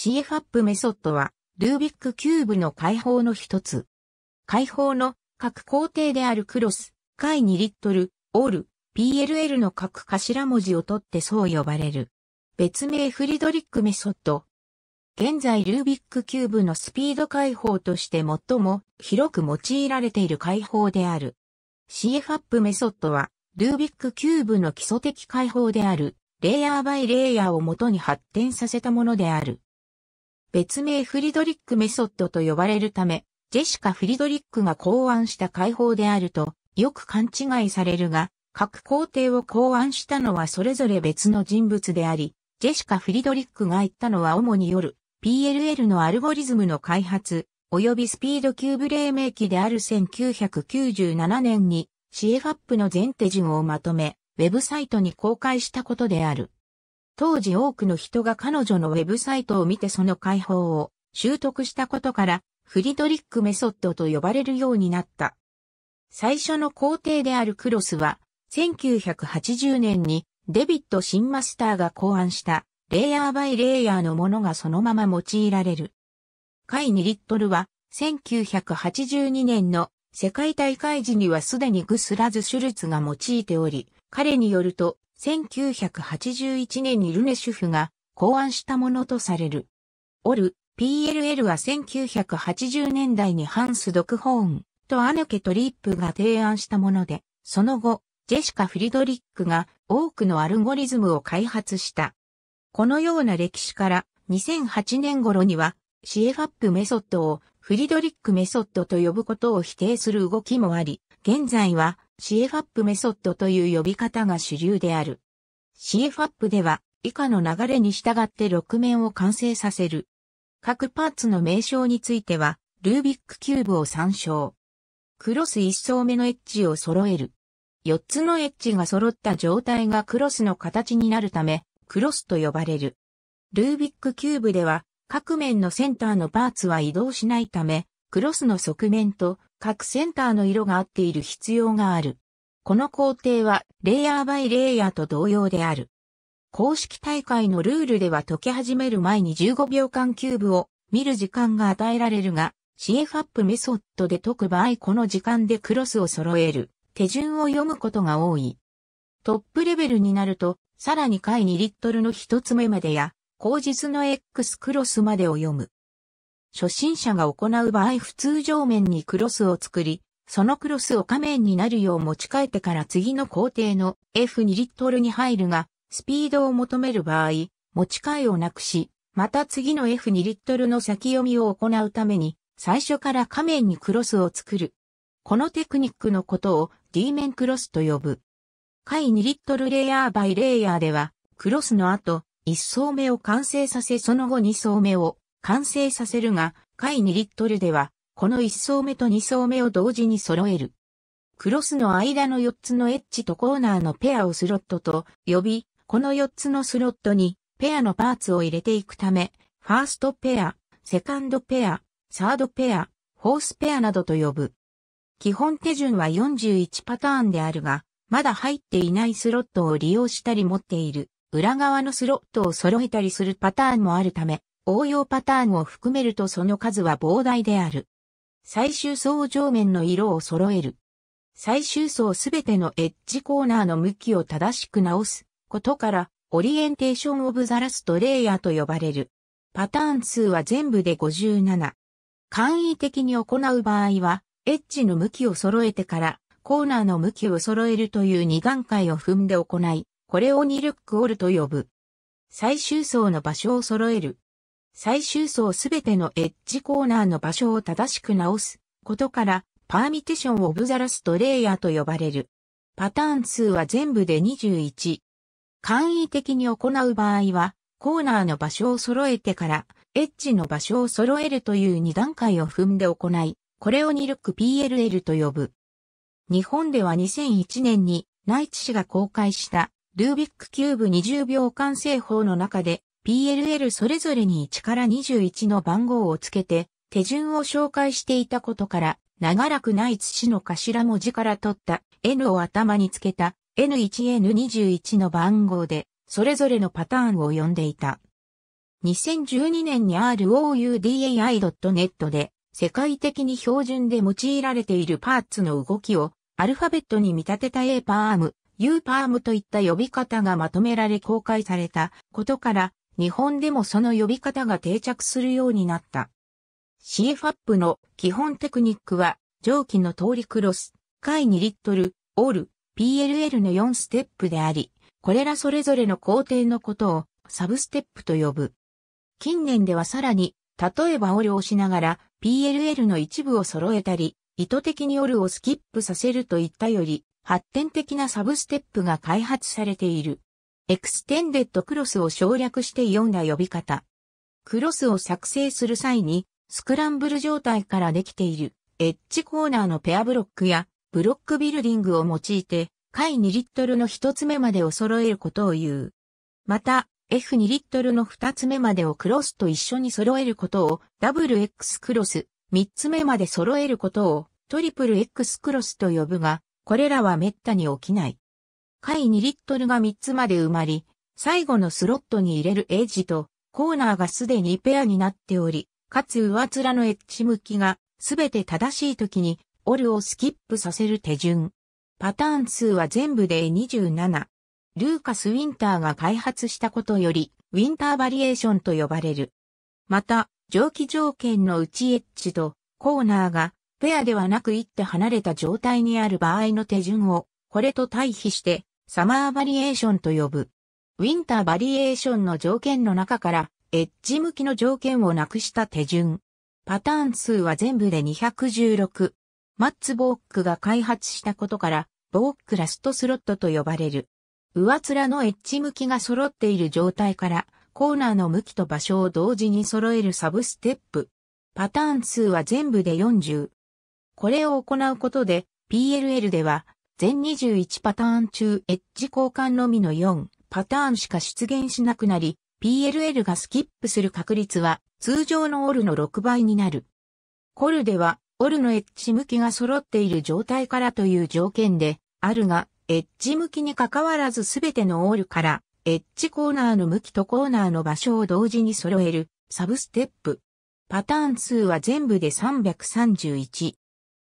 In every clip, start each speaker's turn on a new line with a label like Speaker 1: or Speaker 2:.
Speaker 1: CFAP メソッドは、ルービックキューブの解放の一つ。解放の各工程であるクロス、解2リットル、オール、PLL の各頭文字を取ってそう呼ばれる。別名フリドリックメソッド。現在ルービックキューブのスピード解放として最も広く用いられている解放である。CFAP メソッドは、ルービックキューブの基礎的解放である、レイヤーバイレイヤーを元に発展させたものである。別名フリドリックメソッドと呼ばれるため、ジェシカ・フリドリックが考案した解法であるとよく勘違いされるが、各工程を考案したのはそれぞれ別の人物であり、ジェシカ・フリドリックが言ったのは主による PLL のアルゴリズムの開発、及びスピードキューブ黎明期である1997年に CFAP の全手順をまとめ、ウェブサイトに公開したことである。当時多くの人が彼女のウェブサイトを見てその解放を習得したことから、フリドリックメソッドと呼ばれるようになった。最初の工程であるクロスは、1980年にデビット・シンマスターが考案したレイヤーバイレイヤーのものがそのまま用いられる。カイ・ニリットルは1982年の世界大会時にはすでにグスラズ・シュルツが用いており、彼によると1981年にルネシュフが考案したものとされる。オル、PLL は1980年代にハンス・ドクホーンとアヌケ・トリップが提案したもので、その後、ジェシカ・フリドリックが多くのアルゴリズムを開発した。このような歴史から2008年頃には CFAP メソッドをフリドリックメソッドと呼ぶことを否定する動きもあり、現在は CFAP メソッドという呼び方が主流である。CFAP では以下の流れに従って6面を完成させる。各パーツの名称については、ルービックキューブを参照。クロス1層目のエッジを揃える。4つのエッジが揃った状態がクロスの形になるため、クロスと呼ばれる。ルービックキューブでは、各面のセンターのパーツは移動しないため、クロスの側面と各センターの色が合っている必要がある。この工程はレイヤーバイレイヤーと同様である。公式大会のルールでは解き始める前に15秒間キューブを見る時間が与えられるが、CFAP メソッドで解く場合この時間でクロスを揃える手順を読むことが多い。トップレベルになると、さらに位2リットルの1つ目までや、後日の X クロスまでを読む。初心者が行う場合普通上面にクロスを作り、そのクロスを仮面になるよう持ち替えてから次の工程の F2 リットルに入るが、スピードを求める場合、持ち替えをなくし、また次の F2 リットルの先読みを行うために、最初から仮面にクロスを作る。このテクニックのことを D 面クロスと呼ぶ。回2リットルレイヤーバイレイヤーでは、クロスの後、1層目を完成させその後2層目を完成させるが、回2リットルでは、この1層目と2層目を同時に揃える。クロスの間の4つのエッジとコーナーのペアをスロットと呼び、この4つのスロットにペアのパーツを入れていくため、ファーストペア、セカンドペア、サードペア、フォースペアなどと呼ぶ。基本手順は41パターンであるが、まだ入っていないスロットを利用したり持っている裏側のスロットを揃えたりするパターンもあるため、応用パターンを含めるとその数は膨大である。最終層上面の色を揃える。最終層すべてのエッジコーナーの向きを正しく直すことから、オリエンテーションオブザラストレイヤーと呼ばれる。パターン数は全部で57。簡易的に行う場合は、エッジの向きを揃えてから、コーナーの向きを揃えるという2段階を踏んで行い、これを2ルックオルと呼ぶ。最終層の場所を揃える。最終層すべてのエッジコーナーの場所を正しく直すことから、パーミティションオブザラストレイヤーと呼ばれる。パターン数は全部で21。簡易的に行う場合は、コーナーの場所を揃えてから、エッジの場所を揃えるという2段階を踏んで行い、これを2ルック PLL と呼ぶ。日本では2001年に、内地市氏が公開した、ルービックキューブ20秒間製法の中で、PLL それぞれに1から21の番号をつけて、手順を紹介していたことから、長らくない土氏の頭文字から取った N を頭につけた N1N21 の番号で、それぞれのパターンを呼んでいた。2012年に roudai.net で世界的に標準で用いられているパーツの動きをアルファベットに見立てた A パーム、U パームといった呼び方がまとめられ公開されたことから日本でもその呼び方が定着するようになった。CFAP の基本テクニックは、蒸気の通りクロス、回2リットル、オール、PLL の4ステップであり、これらそれぞれの工程のことをサブステップと呼ぶ。近年ではさらに、例えばオールをしながら PLL の一部を揃えたり、意図的にオールをスキップさせるといったより、発展的なサブステップが開発されている。エクステンデッドクロスを省略して読んだ呼び方。クロスを作成する際に、スクランブル状態からできている、エッジコーナーのペアブロックや、ブロックビルディングを用いて、解2リットルの1つ目までを揃えることを言う。また、F2 リットルの2つ目までをクロスと一緒に揃えることを、WX クロス、3つ目まで揃えることを、トリプル X クロスと呼ぶが、これらは滅多に起きない。下位2リットルが3つまで埋まり、最後のスロットに入れるエッジとコーナーがすでにペアになっており、かつ上面のエッジ向きがすべて正しい時にオルをスキップさせる手順。パターン数は全部で27。ルーカス・ウィンターが開発したことより、ウィンターバリエーションと呼ばれる。また、蒸気条件の内エッジとコーナーがペアではなく一手離れた状態にある場合の手順を、これと対比してサマーバリエーションと呼ぶ。ウィンターバリエーションの条件の中から、エッジ向きの条件をなくした手順。パターン数は全部で216。マッツ・ボーックが開発したことから、ボーックラストスロットと呼ばれる。上面のエッジ向きが揃っている状態から、コーナーの向きと場所を同時に揃えるサブステップ。パターン数は全部で40。これを行うことで、PLL では、全21パターン中エッジ交換のみの4パターンしか出現しなくなり、PLL がスキップする確率は通常のオルの6倍になる。コルでは、オルのエッジ向きが揃っている状態からという条件で、あるが、エッジ向きに関わらずすべてのオールから、エッジコーナーの向きとコーナーの場所を同時に揃える、サブステップ。パターン数は全部で331。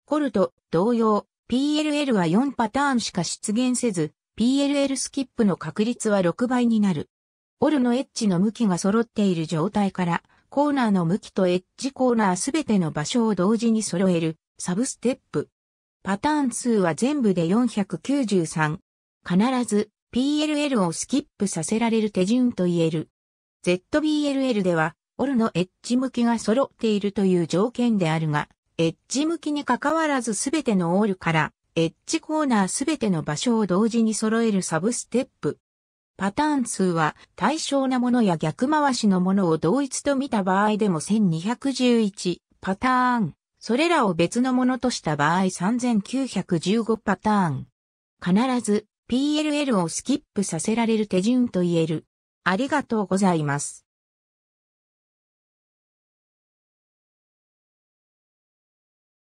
Speaker 1: コルと同様、PLL は4パターンしか出現せず、PLL スキップの確率は6倍になる。オルのエッジの向きが揃っている状態から、コーナーの向きとエッジコーナーすべての場所を同時に揃える、サブステップ。パターン数は全部で493。必ず PLL をスキップさせられる手順と言える。ZBLL では、オルのエッジ向きが揃っているという条件であるが、エッジ向きに関わらずすべてのオールからエッジコーナーすべての場所を同時に揃えるサブステップ。パターン数は対象なものや逆回しのものを同一と見た場合でも1211パターン。それらを別のものとした場合3915パターン。必ず PLL をスキップさせられる手順と言える。ありがとうございます。